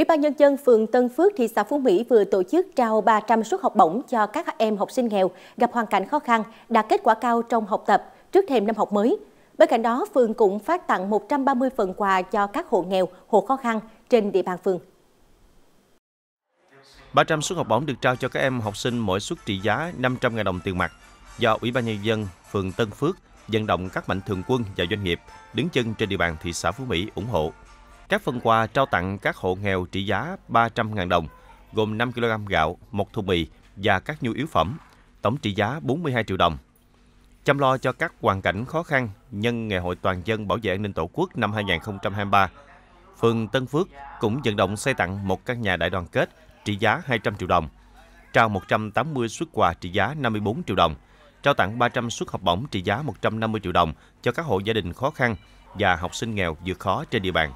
Ủy ban nhân dân phường Tân Phước thị xã Phú Mỹ vừa tổ chức trao 300 suất học bổng cho các em học sinh nghèo gặp hoàn cảnh khó khăn, đạt kết quả cao trong học tập trước thềm năm học mới. Bên cạnh đó, phường cũng phát tặng 130 phần quà cho các hộ nghèo, hộ khó khăn trên địa bàn phường. 300 suất học bổng được trao cho các em học sinh mỗi suất trị giá 500.000 đồng tiền mặt do Ủy ban nhân dân phường Tân Phước vận động các mạnh thường quân và doanh nghiệp đứng chân trên địa bàn thị xã Phú Mỹ ủng hộ. Các phần quà trao tặng các hộ nghèo trị giá 300.000 đồng, gồm 5 kg gạo, một thùng mì và các nhu yếu phẩm, tổng trị giá 42 triệu đồng. Chăm lo cho các hoàn cảnh khó khăn nhân Ngày hội Toàn dân Bảo vệ An ninh Tổ quốc năm 2023, phường Tân Phước cũng vận động xây tặng một căn nhà đại đoàn kết trị giá 200 triệu đồng, trao 180 suất quà trị giá 54 triệu đồng, trao tặng 300 suất học bổng trị giá 150 triệu đồng cho các hộ gia đình khó khăn và học sinh nghèo vượt khó trên địa bàn.